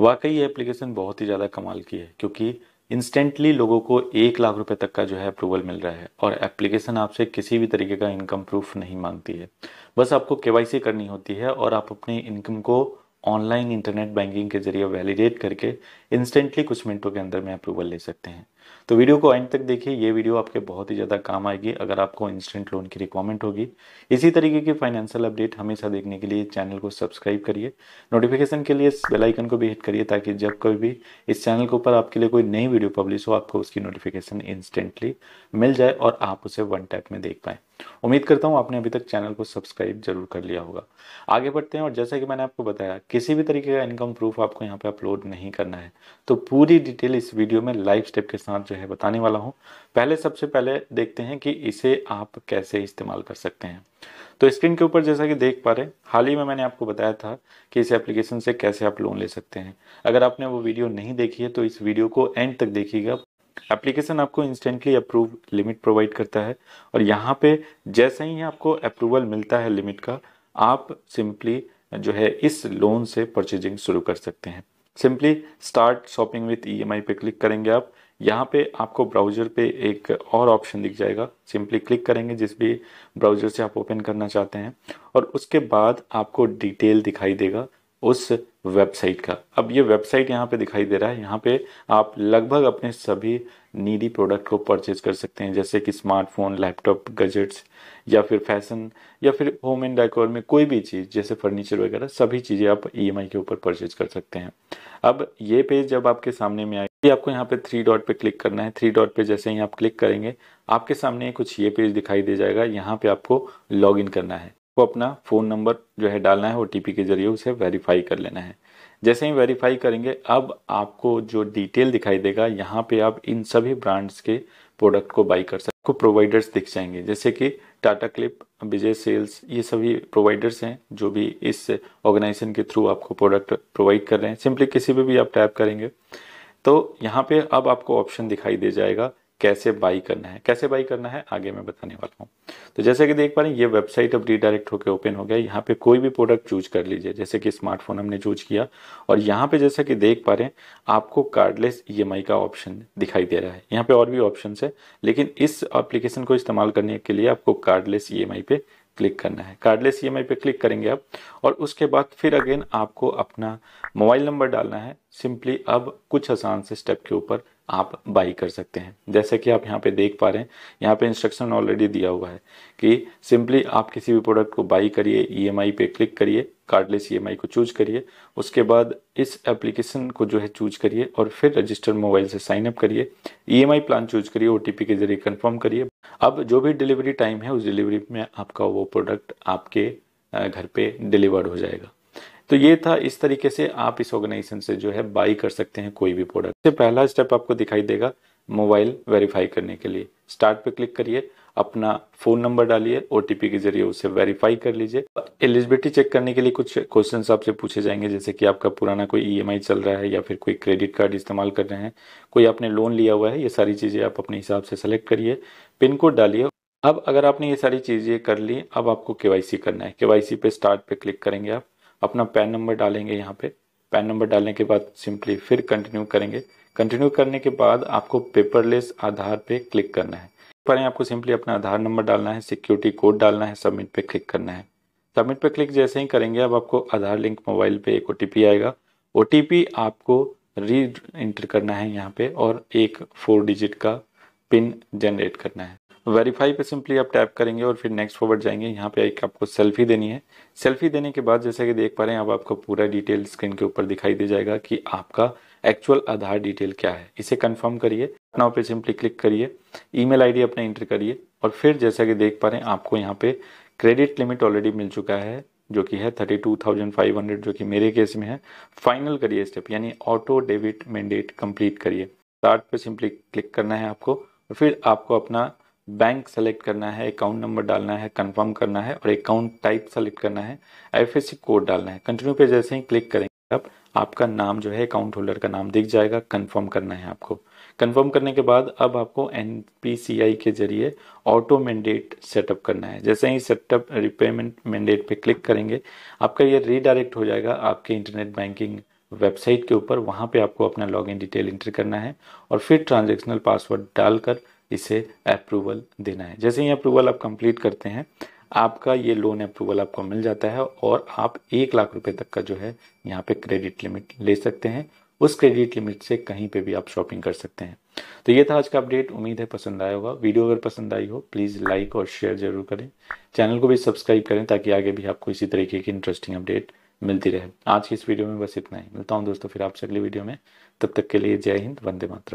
वाकई ये एप्लीकेशन बहुत ही ज़्यादा कमाल की है क्योंकि इंस्टेंटली लोगों को एक लाख रुपए तक का जो है अप्रूवल मिल रहा है और एप्लीकेशन आपसे किसी भी तरीके का इनकम प्रूफ नहीं मांगती है बस आपको के करनी होती है और आप अपने इनकम को ऑनलाइन इंटरनेट बैंकिंग के जरिए वैलिडेट करके इंस्टेंटली कुछ मिनटों के अंदर में अप्रूवल ले सकते हैं तो वीडियो को एंड तक देखिए ये वीडियो आपके बहुत ही ज़्यादा काम आएगी अगर आपको इंस्टेंट लोन की रिक्वायरमेंट होगी इसी तरीके की फाइनेंशियल अपडेट हमेशा देखने के लिए चैनल को सब्सक्राइब करिए नोटिफिकेशन के लिए बेलाइकन को भी हिट करिए ताकि जब कभी भी इस चैनल के ऊपर आपके लिए कोई नई वीडियो पब्लिश हो आपको उसकी नोटिफिकेशन इंस्टेंटली मिल जाए और आप उसे वन टैप में देख पाएँ उम्मीद करता हूँ आपने अभी तक चैनल को सब्सक्राइब जरूर कर लिया होगा आगे बढ़ते हैं और जैसा कि मैंने आपको बताया किसी भी तरीके का इनकम प्रूफ आपको यहाँ पे अपलोड नहीं करना है तो पूरी डिटेल इस वीडियो में लाइव स्टेप के साथ जो है बताने वाला हूँ पहले सबसे पहले देखते हैं कि इसे आप कैसे इस्तेमाल कर सकते हैं तो स्क्रीन के ऊपर जैसा कि देख पा रहे हाल ही में मैंने आपको बताया था कि इस एप्लीकेशन से कैसे आप लोन ले सकते हैं अगर आपने वो वीडियो नहीं देखी है तो इस वीडियो को एंड तक देखिएगा एप्लीकेशन आपको इंस्टेंटली अप्रूव लिमिट प्रोवाइड करता है और यहाँ पे जैसे ही आपको अप्रूवल मिलता है लिमिट का आप सिंपली जो है इस लोन से परचेजिंग शुरू कर सकते हैं simply start shopping with E pay click करेंगे आप यहाँ पे आपको ब्राउजर पे एक और ऑप्शन दिख जाएगा सिंपली क्लिक करेंगे जिस भी ब्राउजर से आप ओपन करना चाहते हैं और उसके बाद आपको डिटेल दिखाई देगा उस वेबसाइट का अब ये वेबसाइट यहाँ पे दिखाई दे रहा है यहाँ पे आप लगभग अपने सभी नीडी प्रोडक्ट को परचेज कर सकते हैं जैसे कि स्मार्टफोन लैपटॉप गजेट्स या फिर फैशन या फिर होम एंड डेकोर में कोई भी चीज़ जैसे फर्नीचर वगैरह सभी चीज़ें आप ई e के ऊपर परचेज कर सकते हैं अब ये पेज जब आपके सामने में आए आपको यहाँ पे थ्री डॉट पे क्लिक करना है थ्री डॉट पे जैसे ही आप क्लिक करेंगे आपके सामने कुछ ये पेज दिखाई दे जाएगा यहाँ पे आपको लॉग करना है आपको अपना फ़ोन नंबर जो है डालना है ओ के ज़रिए उसे वेरीफाई कर लेना है जैसे ही वेरीफाई करेंगे अब आपको जो डिटेल दिखाई देगा यहाँ पे आप इन सभी ब्रांड्स के प्रोडक्ट को बाई कर सकते आपको प्रोवाइडर्स दिख जाएंगे जैसे कि टाटा क्लिप विजय सेल्स ये सभी प्रोवाइडर्स हैं जो भी इस ऑर्गेनाइजेशन के थ्रू आपको प्रोडक्ट प्रोवाइड कर रहे हैं सिंपली किसी पर भी आप टैप करेंगे तो यहाँ पे अब आपको ऑप्शन दिखाई दे जाएगा कैसे बाई करना है कैसे बाई करना है आगे मैं बताने वाला हूँ तो जैसे कि देख पा रहे हैं ये वेबसाइट अब रीडायरेक्ट होकर ओपन हो गया यहाँ पे कोई भी प्रोडक्ट चूज कर लीजिए जैसे कि स्मार्टफोन हमने चूज किया और यहाँ पे जैसा कि देख पा रहे हैं आपको कार्डलेस ई e का ऑप्शन दिखाई दे रहा है यहाँ पे और भी ऑप्शन है लेकिन इस एप्लीकेशन को इस्तेमाल करने के लिए आपको कार्डलेस ई e पे क्लिक करना है कार्डलेस ई e पे क्लिक करेंगे आप और उसके बाद फिर अगेन आपको अपना मोबाइल नंबर डालना है सिंपली अब कुछ आसान से स्टेप के ऊपर आप बाई कर सकते हैं जैसे कि आप यहाँ पे देख पा रहे हैं यहाँ पे इंस्ट्रक्शन ऑलरेडी दिया हुआ है कि सिंपली आप किसी भी प्रोडक्ट को बाई करिए ईएमआई e पे क्लिक करिए कार्डलेस ईएमआई e को चूज करिए उसके बाद इस एप्लीकेशन को जो है चूज करिए और फिर रजिस्टर्ड मोबाइल से साइन अप करिए ईएमआई प्लान चूज करिए ओटीपी के जरिए कंफर्म करिए अब जो भी डिलीवरी टाइम है उस डिलीवरी में आपका वो प्रोडक्ट आपके घर पे डिलीवर्ड हो जाएगा तो ये था इस तरीके से आप इस ऑर्गेनाइजेशन से जो है बाई कर सकते हैं कोई भी प्रोडक्ट से पहला स्टेप आपको दिखाई देगा मोबाइल वेरीफाई करने के लिए स्टार्ट पे क्लिक करिए अपना फोन नंबर डालिए ओ के जरिए उसे वेरीफाई कर लीजिए एलिजिबिलिटी चेक करने के लिए कुछ क्वेश्चन आपसे पूछे जाएंगे जैसे कि आपका पुराना कोई ई e चल रहा है या फिर कोई क्रेडिट कार्ड इस्तेमाल कर रहे हैं कोई आपने लोन लिया हुआ है ये सारी चीज़ें आप अपने हिसाब से सेलेक्ट करिए पिन कोड डालिए अब अगर आपने ये सारी चीज़ें कर ली अब आपको केवाईसी करना है केवाईसी पे स्टार्ट पे क्लिक करेंगे आप अपना पैन नंबर डालेंगे यहाँ पे पैन नंबर डालने के बाद सिंपली फिर कंटिन्यू करेंगे कंटिन्यू करने के बाद आपको पेपरलेस आधार पे क्लिक करना है पर आपको सिंपली अपना आधार नंबर डालना है सिक्योरिटी कोड डालना है सबमिट पे क्लिक करना है सबमिट पे क्लिक जैसे ही करेंगे अब आपको आधार लिंक मोबाइल पे एक ओ आएगा ओ आपको री इंटर करना है यहाँ पे और एक फोर डिजिट का पिन जनरेट करना है वेरीफाई पे सिंपली आप टैप करेंगे और फिर नेक्स्ट फॉरवर्ड जाएंगे यहाँ पे एक आपको सेल्फी देनी है सेल्फी देने के बाद जैसा कि देख पा रहे हैं अब आपको पूरा डिटेल स्क्रीन के ऊपर दिखाई दे जाएगा कि आपका एक्चुअल आधार डिटेल क्या है इसे कंफर्म करिए नाउ पे सिंपली क्लिक करिए ईमेल आईडी अपना इंटर करिए और फिर जैसा कि देख पा रहे हैं आपको यहाँ पे क्रेडिट लिमिट ऑलरेडी मिल चुका है जो कि है thirty two thousand five hundred जो कि मेरे केस में है फाइनल करिए स्टेप यानी ऑटो डेबिट मैंडेट कंप्लीट करिए स्टार्ट पे सिंपली क्लिक करना है आपको फिर आपको अपना बैंक सेलेक्ट करना है अकाउंट नंबर डालना है कंफर्म करना है और अकाउंट टाइप सेलेक्ट करना है एफ कोड डालना है कंटिन्यू पे जैसे ही क्लिक करेंगे अब आपका नाम जो है अकाउंट होल्डर का नाम दिख जाएगा कंफर्म करना है आपको कंफर्म करने के बाद अब आपको एन के जरिए ऑटो मैंडेट सेटअप करना है जैसे ही सेटअप रिपेमेंट मैंडेट पे क्लिक करेंगे आपका ये रीडायरेक्ट हो जाएगा आपके इंटरनेट बैंकिंग वेबसाइट के ऊपर वहाँ पे आपको अपना लॉगिन डिटेल इंटर करना है और फिर ट्रांजेक्शनल पासवर्ड डालकर इसे अप्रूवल देना है जैसे ही अप्रूवल आप कंप्लीट करते हैं आपका ये लोन अप्रूवल आपको मिल जाता है और आप एक लाख रुपए तक का जो है यहाँ पे क्रेडिट लिमिट ले सकते हैं उस क्रेडिट लिमिट से कहीं पे भी आप शॉपिंग कर सकते हैं तो ये था आज का अपडेट उम्मीद है पसंद आया होगा वीडियो अगर पसंद आई हो प्लीज़ लाइक और शेयर जरूर करें चैनल को भी सब्सक्राइब करें ताकि आगे भी आपको इसी तरीके की इंटरेस्टिंग अपडेट मिलती रहे आज की इस वीडियो में बस इतना ही मिलता हूँ दोस्तों फिर आपसे अगली वीडियो में तब तक के लिए जय हिंद वंदे मातरम